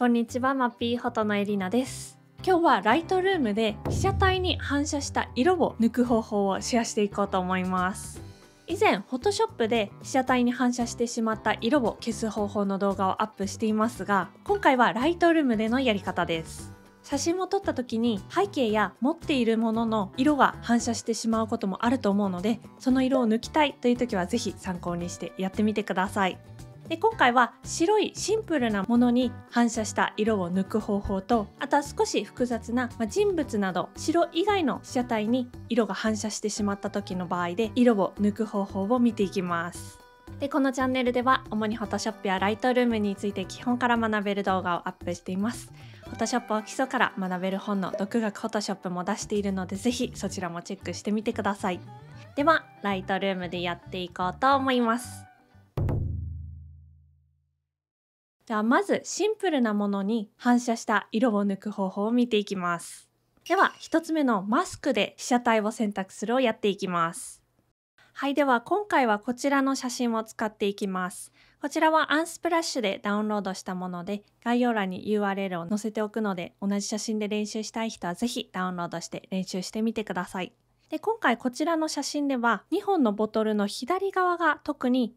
こんにちは、マッピーホトのエリナです。今日はライトルームで被写体に反射した色を抜く方法をシェアしていこうと思います。以前、フォトショップで被写体に反射してしまった色を消す方法の動画をアップしていますが、今回はライトルームでのやり方です。写真を撮った時に背景や持っているものの色が反射してしまうこともあると思うのでその色を抜きたいという時は是非参考にしてやってみてくださいで今回は白いシンプルなものに反射した色を抜く方法とあとは少し複雑な、まあ、人物など白以外の被写体に色が反射してしまった時の場合で色を抜く方法を見ていきます。でこのチャンネルでは主にフォトショップやライトルームについて基本から学べる動画をアップしています。フォトショップ o を基礎から学べる本の独学フォトショップも出しているのでぜひそちらもチェックしてみてください。ではライトルームでやっていこうと思います。ゃあまずシンプルなものに反射した色を抜く方法を見ていきます。では1つ目のマスクで被写体を選択するをやっていきます。はい、では今回はこちらの写真を使っていきます。こちらはアンスプラッシュでダウンロードしたもので、概要欄に URL を載せておくので、同じ写真で練習したい人は是非ダウンロードして練習してみてください。で今回こちらの写真では2本のボトルの左側が特に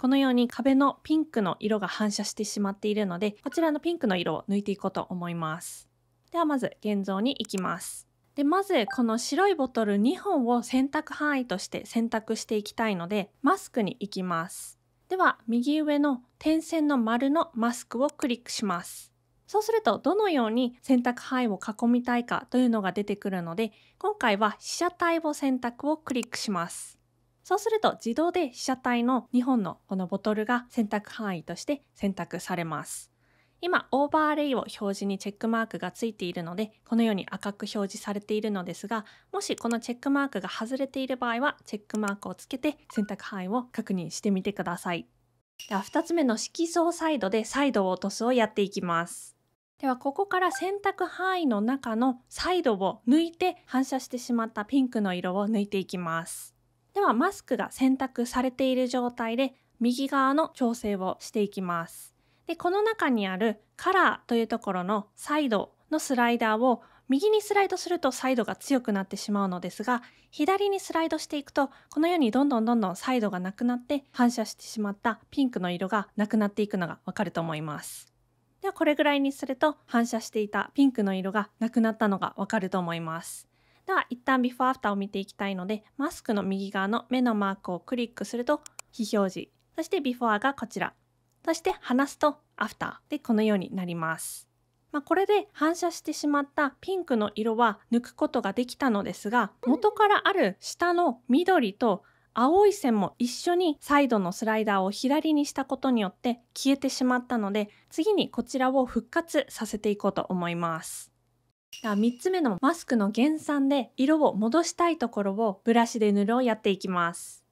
このように壁のピンクの色が反射してしまっているのでこちらのピンクの色を抜いていこうと思いますではまず現像に行きますでまずこの白いボトル2本を選択範囲として選択していきたいのでマスクに行きますでは右上の点線の丸のマスクをクリックしますそうするとどのように選択範囲を囲みたいかというのが出てくるので今回は被写体を選択をクリックしますそうすると自動で被写体の2本のこのボトルが選択範囲として選択されます。今、オーバーレイを表示にチェックマークがついているので、このように赤く表示されているのですが、もしこのチェックマークが外れている場合は、チェックマークをつけて選択範囲を確認してみてください。では、2つ目の色相サイドでサイドを落とすをやっていきます。ではここから選択範囲の中のサイドを抜いて反射してしまったピンクの色を抜いていきます。ではマスクが選択されている状態で右側の調整をしていきます。でこの中にあるカラーというところのサイドのスライダーを右にスライドするとサイドが強くなってしまうのですが左にスライドしていくとこのようにどんどんどんどんサイドがなくなって反射してしまったピンクの色がなくなっていくのがわかると思います。ではこれぐらいにすると反射していたピンクの色がなくなったのがわかると思います。では一旦ビフォーアフターを見ていきたいのでマスクの右側の目のマークをクリックすると非表示そしてビフォーがこちらそして話すとアフターでこのようになります。まあ、これで反射してしまったピンクの色は抜くことができたのですが元からある下の緑と青い線も一緒にサイドのスライダーを左にしたことによって消えてしまったので次にこちらを復活させていこうと思います。3つ目のマスクの減産で色を戻したいところをブラシで塗るをやっていきます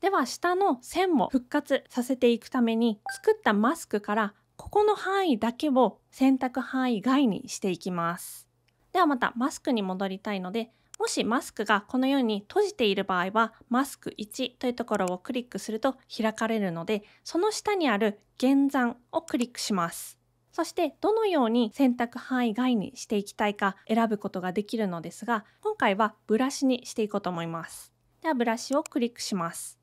では下の線も復活させていくために作ったマスクからここの範囲だけを選択範囲外にしていきますではまたマスクに戻りたいのでもしマスクがこのように閉じている場合はマスク1というところをクリックすると開かれるのでその下にある減算をクリックしますそしてどのように選択範囲外にしていきたいか選ぶことができるのですが今回はブラシにしていこうと思いますではブラシをクリックします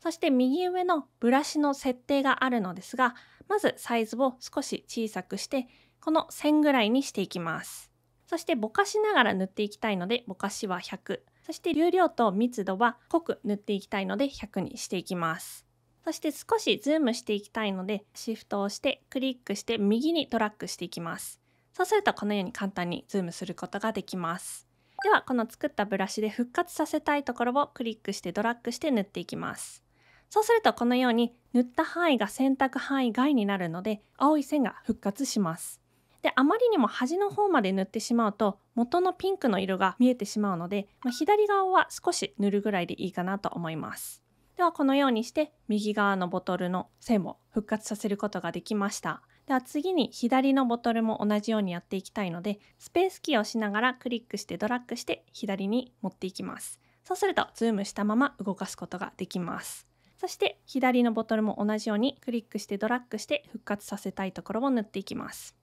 そして右上のブラシの設定があるのですがまずサイズを少し小さくしてこの線ぐらいにしていきますそしてぼかしながら塗っていきたいのでぼかしは100そして流量と密度は濃く塗っていきたいので100にしていきますそして少しズームしていきたいので、シフトを押してクリックして右にドラッグしていきます。そうするとこのように簡単にズームすることができます。ではこの作ったブラシで復活させたいところをクリックしてドラッグして塗っていきます。そうするとこのように塗った範囲が選択範囲外になるので青い線が復活します。であまりにも端の方まで塗ってしまうと元のピンクの色が見えてしまうので、まあ、左側は少し塗るぐらいでいいかなと思います。ではこのようにして右側のボトルの線を復活させることができました。では次に左のボトルも同じようにやっていきたいのでスペースキーをしながらクリックしてドラッグして左に持っていきます。そうするとズームしたまま動かすことができます。そして左のボトルも同じようにクリックしてドラッグして復活させたいところを塗っていきます。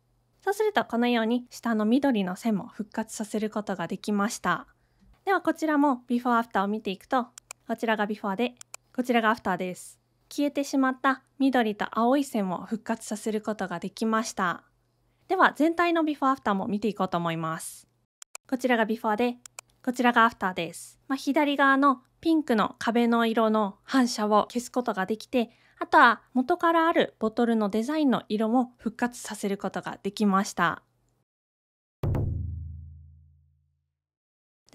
そうするとこのように下の緑の線も復活させることができました。ではこちらもビフォーアフターを見ていくとこちらがビフォーでこちらがアフターです。消えてしまった緑と青い線を復活させることができました。では全体のビフォーアフターも見ていこうと思います。こちらがビフォーで、こちらがアフターです。まあ、左側のピンクの壁の色の反射を消すことができて、あとは元からあるボトルのデザインの色も復活させることができました。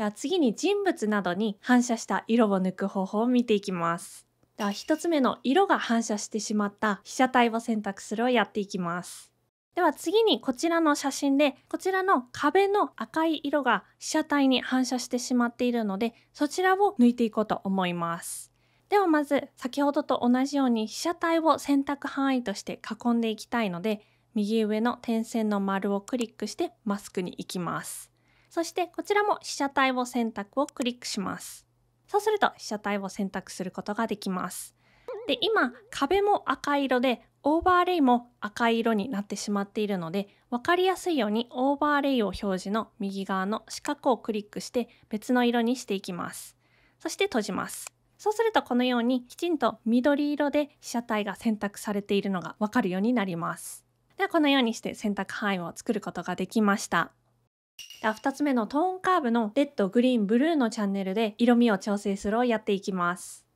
では次に人物などに反射した色を抜く方法を見ていきます。では1つ目の色が反射してしまった被写体を選択するをやっていきます。では次にこちらの写真でこちらの壁の赤い色が被写体に反射してしまっているのでそちらを抜いていこうと思います。ではまず先ほどと同じように被写体を選択範囲として囲んでいきたいので右上の点線の丸をクリックしてマスクに行きます。そしてこちらも被写体を選択をクリックします。そうすると被写体を選択することができます。で、今壁も赤色でオーバーレイも赤色になってしまっているので分かりやすいようにオーバーレイを表示の右側の四角をクリックして別の色にしていきます。そして閉じます。そうするとこのようにきちんと緑色で被写体が選択されているのがわかるようになります。ではこのようにして選択範囲を作ることができました。2つ目のトーンカーブのレッド、グリーン、ブルーのチャンネルで色味を調整するをやっていきます。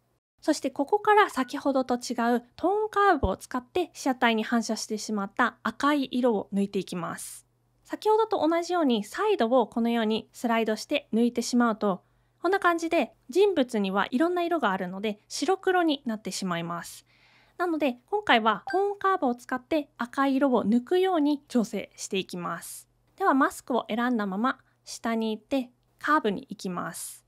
そしてここから先ほどと違うトーンカーブを使って被写体に反射してしまった赤い色を抜いていきます。先ほどと同じようにサイドをこのようにスライドして抜いてしまうとこんな感じで人物にはいろんな色があるので白黒になってしまいます。なので今回はトーンカーブを使って赤い色を抜くように調整していきます。ではマスクを選んだまま下に行ってカーブに行きます。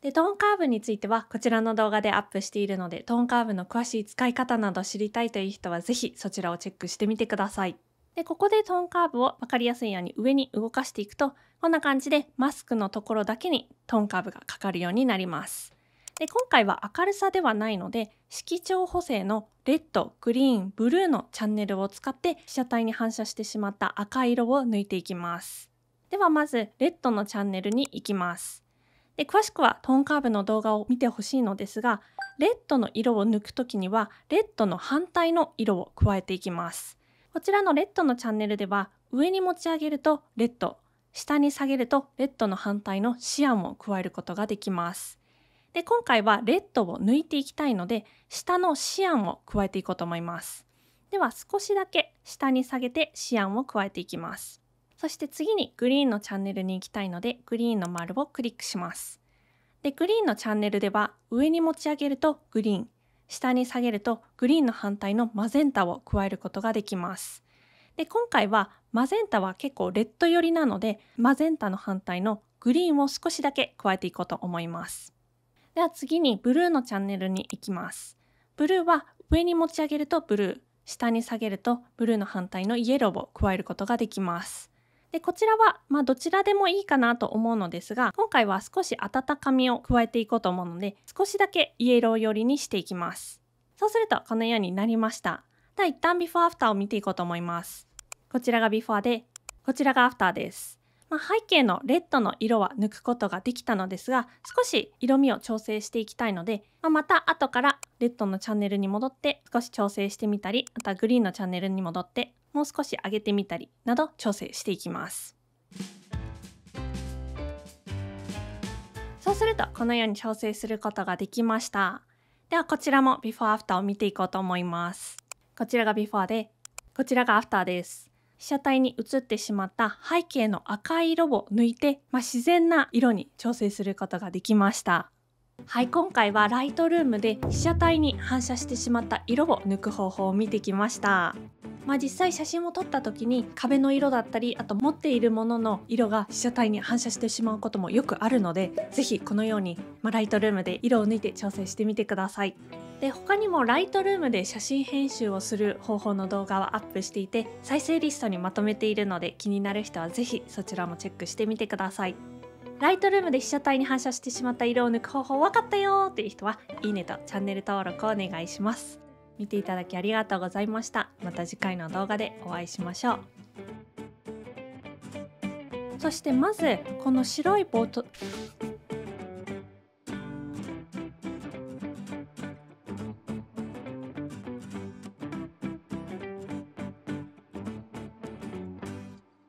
で、トーンカーブについてはこちらの動画でアップしているので、トーンカーブの詳しい使い方など知りたいという人はぜひそちらをチェックしてみてください。で、ここでトーンカーブを分かりやすいように上に動かしていくと、こんな感じでマスクのところだけにトーンカーブがかかるようになります。で今回は明るさではないので色調補正のレッドグリーンブルーのチャンネルを使って被写体に反射してしまった赤色を抜いていきますではまずレッドのチャンネルに行きますで詳しくはトーンカーブの動画を見てほしいのですがレッドの色を抜く時にはレッドの反対の色を加えていきますこちらのレッドのチャンネルでは上に持ち上げるとレッド下に下げるとレッドの反対のシアンを加えることができますで今回はレッドを抜いていきたいので下のシアンを加えていこうと思いますでは少しだけ下に下げてシアンを加えていきますそして次にグリーンのチャンネルに行きたいのでグリーンの丸をクリックしますでグリーンのチャンネルでは上に持ち上げるとグリーン下に下げるとグリーンの反対のマゼンタを加えることができますで今回はマゼンタは結構レッド寄りなのでマゼンタの反対のグリーンを少しだけ加えていこうと思いますでは次にブルーのチャンネルに行きます。ブルーは上に持ち上げるとブルー、下に下げるとブルーの反対のイエローを加えることができます。でこちらは、まあ、どちらでもいいかなと思うのですが今回は少し温かみを加えていこうと思うので少しだけイエロー寄りにしていきますそうするとこのようになりましたでは一旦ビフォーアフターを見ていこうと思いますこちらがビフォーでこちらがアフターですまあ、背景のレッドの色は抜くことができたのですが少し色味を調整していきたいので、まあ、また後からレッドのチャンネルに戻って少し調整してみたりまたグリーンのチャンネルに戻ってもう少し上げてみたりなど調整していきますそうするとこのように調整することができましたではこちらもビフォーアフターを見ていこうと思いますこちらがビフォーでこちらがアフターです被写体に映ってしまった背景の赤い色を抜いて、まあ、自然な色に調整することができました。はい、今回はライトルームで被写体に反射してしまった色を抜く方法を見てきました。まあ、実際写真を撮った時に壁の色だったりあと持っているものの色が被写体に反射してしまうこともよくあるので是非このように、まあ、ライトルームで色を抜いて調整してみてください。で他にもライトルームで写真編集をする方法の動画はアップしていて再生リストにまとめているので気になる人は是非そちらもチェックしてみてくださいライトルームで被写体に反射してしまった色を抜く方法分かったよっていう人はいいねとチャンネル登録をお願いします見ていただきありがとうございましたまた次回の動画でお会いしましょうそしてまずこの白いボート